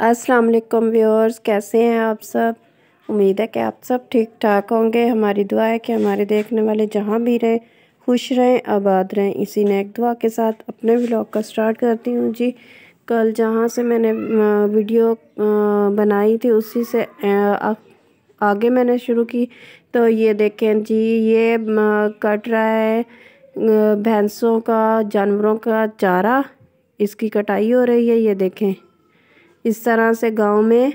अस्सलाम वालेकुम व्यूअर्स कैसे हैं आप सब उम्मीद है कि आप सब ठीक ठाक होंगे हमारी दुआ है कि हमारे देखने वाले जहाँ भी रहें खुश रहें आबाद रहें इसी नेक दुआ के साथ अपने व्लॉग का स्टार्ट करती हूँ जी कल जहाँ से मैंने वीडियो बनाई थी उसी से आगे मैंने शुरू की तो ये देखें जी ये कट रहा है भैंसों का जानवरों का चारा इसकी कटाई हो रही है ये देखें इस तरह से गांव में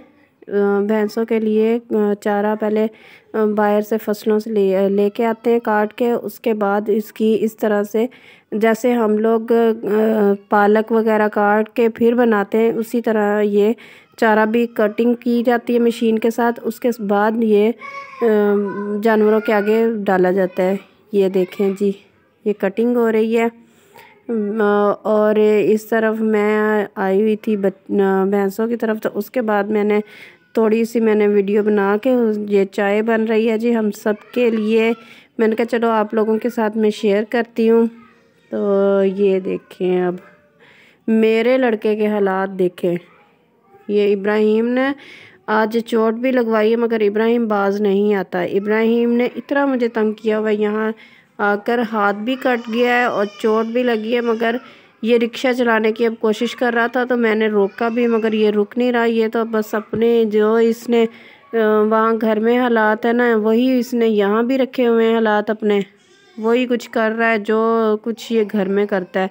भैंसों के लिए चारा पहले बाहर से फसलों से ले लेके आते हैं काट के उसके बाद इसकी इस तरह से जैसे हम लोग पालक वगैरह काट के फिर बनाते हैं उसी तरह ये चारा भी कटिंग की जाती है मशीन के साथ उसके बाद ये जानवरों के आगे डाला जाता है ये देखें जी ये कटिंग हो रही है और इस तरफ मैं आई हुई थी भैंसों की तरफ तो उसके बाद मैंने थोड़ी सी मैंने वीडियो बना के ये चाय बन रही है जी हम सब के लिए मैंने कहा चलो आप लोगों के साथ मैं शेयर करती हूँ तो ये देखें अब मेरे लड़के के हालात देखें ये इब्राहिम ने आज चोट भी लगवाई है मगर इब्राहिम बाज नहीं आता इब्राहिम ने इतना मुझे तंग किया हुआ यहाँ आकर हाथ भी कट गया है और चोट भी लगी है मगर ये रिक्शा चलाने की अब कोशिश कर रहा था तो मैंने रोका भी मगर ये रुक नहीं रहा ये तो बस अपने जो इसने वहाँ घर में हालात है ना वही इसने यहाँ भी रखे हुए हैं हालात अपने वही कुछ कर रहा है जो कुछ ये घर में करता है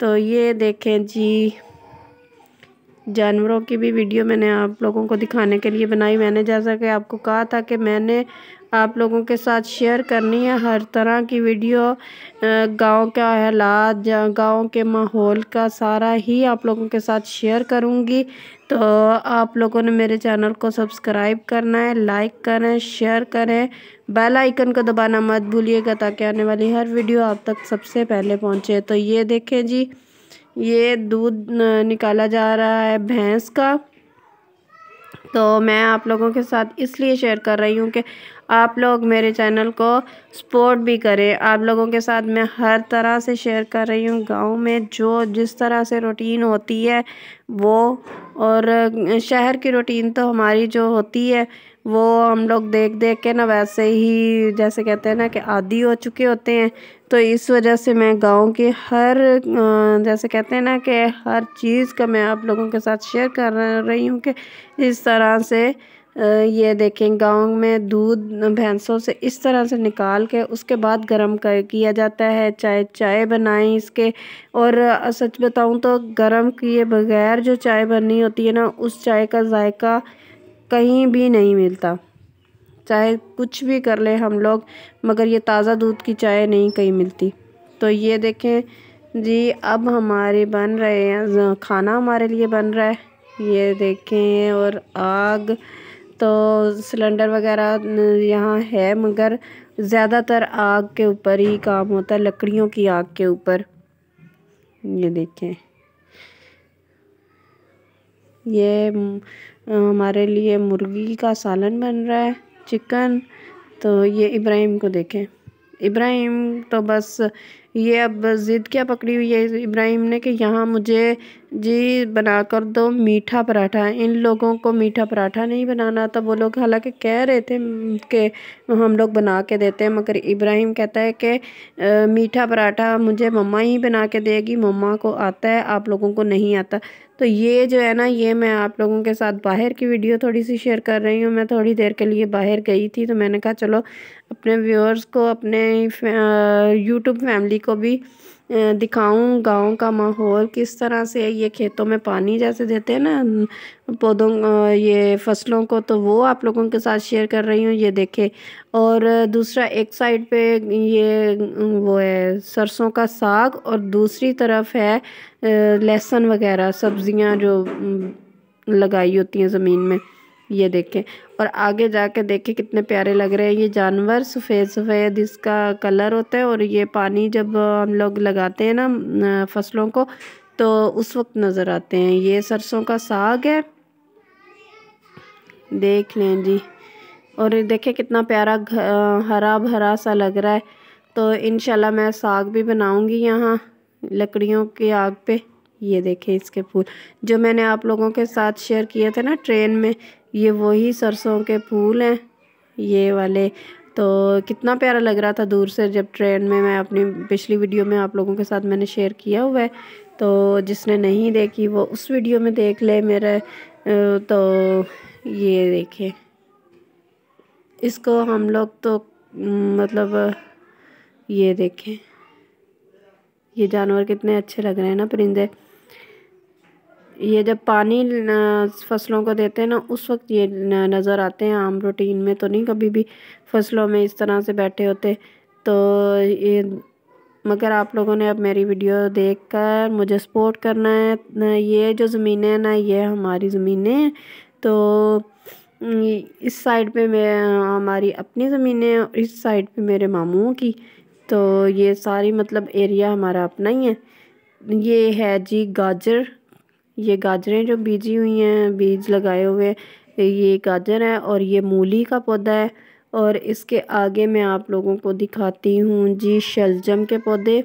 तो ये देखें जी जानवरों की भी वीडियो मैंने आप लोगों को दिखाने के लिए बनाई मैंने जैसा कि आपको कहा था कि मैंने आप लोगों के साथ शेयर करनी है हर तरह की वीडियो गांव का हालात गांव के माहौल का सारा ही आप लोगों के साथ शेयर करूंगी तो आप लोगों ने मेरे चैनल को सब्सक्राइब करना है लाइक करें शेयर करें बेल आइकन को दबाना मत भूलिएगा ताकि आने वाली हर वीडियो आप तक सबसे पहले पहुंचे तो ये देखें जी ये दूध निकाला जा रहा है भैंस का तो मैं आप लोगों के साथ इसलिए शेयर कर रही हूँ कि आप लोग मेरे चैनल को सपोर्ट भी करें आप लोगों के साथ मैं हर तरह से शेयर कर रही हूँ गांव में जो जिस तरह से रूटीन होती है वो और शहर की रूटीन तो हमारी जो होती है वो हम लोग देख देख के ना वैसे ही जैसे कहते हैं ना कि आदि हो चुके होते हैं तो इस वजह से मैं गांव के हर जैसे कहते हैं ना कि हर चीज़ का मैं आप लोगों के साथ शेयर कर रही हूँ कि इस तरह से ये देखें गांव में दूध भैंसों से इस तरह से निकाल के उसके बाद गर्म कर किया जाता है चाय चाय बनाएं इसके और सच बताऊं तो गर्म किए बगैर जो चाय बननी होती है ना उस चाय का जायका कहीं भी नहीं मिलता चाहे कुछ भी कर ले हम लोग मगर ये ताज़ा दूध की चाय नहीं कहीं मिलती तो ये देखें जी अब हमारे बन रहे हैं खाना हमारे लिए बन रहा है ये देखें और आग तो सिलेंडर वगैरह यहाँ है मगर ज़्यादातर आग के ऊपर ही काम होता है लकड़ियों की आग के ऊपर ये देखें ये हमारे लिए मुर्गी का सालन बन रहा है चिकन तो ये इब्राहिम को देखें इब्राहिम तो बस ये अब ज़िद क्या पकड़ी हुई है इब्राहिम ने कि यहाँ मुझे जी बना कर दो मीठा पराठा इन लोगों को मीठा पराठा नहीं बनाना था वो लोग हालांकि कह रहे थे कि हम लोग बना के देते हैं मगर इब्राहिम कहता है कि मीठा पराठा मुझे मम्मा ही बना के देगी मम्मा को आता है आप लोगों को नहीं आता तो ये जो है ना ये मैं आप लोगों के साथ बाहर की वीडियो थोड़ी सी शेयर कर रही हूँ मैं थोड़ी देर के लिए बाहर गई थी तो मैंने कहा चलो अपने व्यूअर्स को अपने यूट्यूब फैमिली सभी को भी दिखाऊं गांव का माहौल किस तरह से ये खेतों में पानी जैसे देते हैं ना पौधों ये फसलों को तो वो आप लोगों के साथ शेयर कर रही हूँ ये देखे और दूसरा एक साइड पे ये वो है सरसों का साग और दूसरी तरफ है लहसुन वगैरह सब्जियाँ जो लगाई होती हैं ज़मीन में ये देखें और आगे जाके देखें कितने प्यारे लग रहे हैं ये जानवर सफ़ेद सफ़ेद इसका कलर होता है और ये पानी जब हम लोग लगाते हैं ना फसलों को तो उस वक्त नज़र आते हैं ये सरसों का साग है देख लें जी और देखें कितना प्यारा हरा भरा सा लग रहा है तो इन मैं साग भी बनाऊँगी यहाँ लकड़ियों की आग पे ये देखें इसके फूल जो मैंने आप लोगों के साथ शेयर किए थे ना ट्रेन में ये वही सरसों के फूल हैं ये वाले तो कितना प्यारा लग रहा था दूर से जब ट्रेन में मैं अपनी पिछली वीडियो में आप लोगों के साथ मैंने शेयर किया हुआ है तो जिसने नहीं देखी वो उस वीडियो में देख ले मेरे तो ये देखे इसको हम लोग तो मतलब ये देखें ये जानवर कितने अच्छे लग रहे हैं ना परिंदे ये जब पानी फसलों को देते हैं ना उस वक्त ये नज़र आते हैं आम रूटीन में तो नहीं कभी भी फसलों में इस तरह से बैठे होते तो ये मगर आप लोगों ने अब मेरी वीडियो देखकर मुझे सपोर्ट करना है ये जो ज़मीनें हैं ना ये हमारी ज़मीनें तो इस साइड पे मैं हमारी अपनी है और इस साइड पे मेरे मामुओं की तो ये सारी मतलब एरिया हमारा अपना ही है ये है जी गाजर ये गाजरें जो बीजी हुई हैं बीज लगाए हुए ये गाजर है और ये मूली का पौधा है और इसके आगे मैं आप लोगों को दिखाती हूँ जी शलजम के पौधे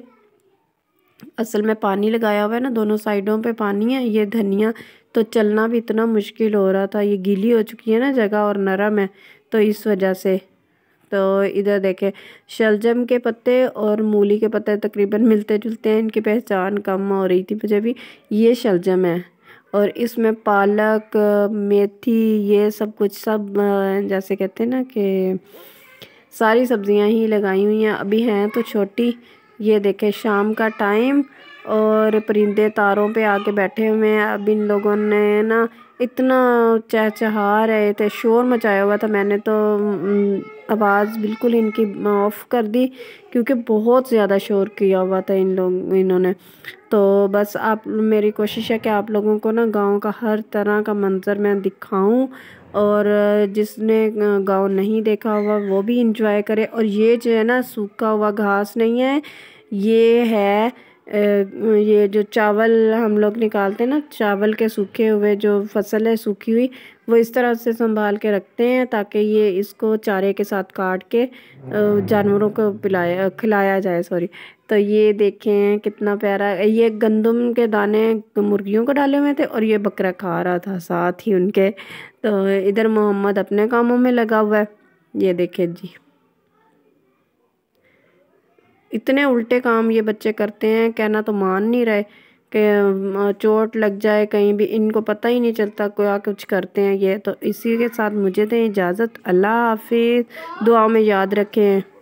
असल में पानी लगाया हुआ है ना दोनों साइडों पे पानी है ये धनिया तो चलना भी इतना मुश्किल हो रहा था ये गीली हो चुकी है ना जगह और नरम है तो इस वजह से तो इधर देखें शलजम के पत्ते और मूली के पत्ते तकरीबन मिलते जुलते हैं इनकी पहचान कम हो रही थी मुझे भी ये शलजम है और इसमें पालक मेथी ये सब कुछ सब जैसे कहते हैं ना कि सारी सब्जियां ही लगाई हुई हैं अभी हैं तो छोटी ये देखें शाम का टाइम और परिंदे तारों पे आके बैठे हुए हैं अब इन लोगों ने ना इतना चहचहा रहे थे शोर मचाया हुआ था मैंने तो आवाज़ बिल्कुल इनकी ऑफ़ कर दी क्योंकि बहुत ज़्यादा शोर किया हुआ था इन लोग इन्होंने तो बस आप मेरी कोशिश है कि आप लोगों को ना गांव का हर तरह का मंज़र मैं दिखाऊं और जिसने गांव नहीं देखा हुआ वो भी इंजॉय करे और ये जो है ना सूखा हुआ घास नहीं है ये है ये जो चावल हम लोग निकालते हैं ना चावल के सूखे हुए जो फसल है सूखी हुई वो इस तरह से संभाल के रखते हैं ताकि ये इसको चारे के साथ काट के जानवरों को पिलाया खिलाया जाए सॉरी तो ये देखें कितना प्यारा ये गंदम के दाने मुर्गियों को डाले हुए थे और ये बकरा खा रहा था साथ ही उनके तो इधर मोहम्मद अपने कामों में लगा हुआ है ये देखें जी इतने उल्टे काम ये बच्चे करते हैं कहना तो मान नहीं रहे कि चोट लग जाए कहीं भी इनको पता ही नहीं चलता क्या कुछ करते हैं ये तो इसी के साथ मुझे दें तो इजाज़त अल्लाह हाफि दुआ में याद रखें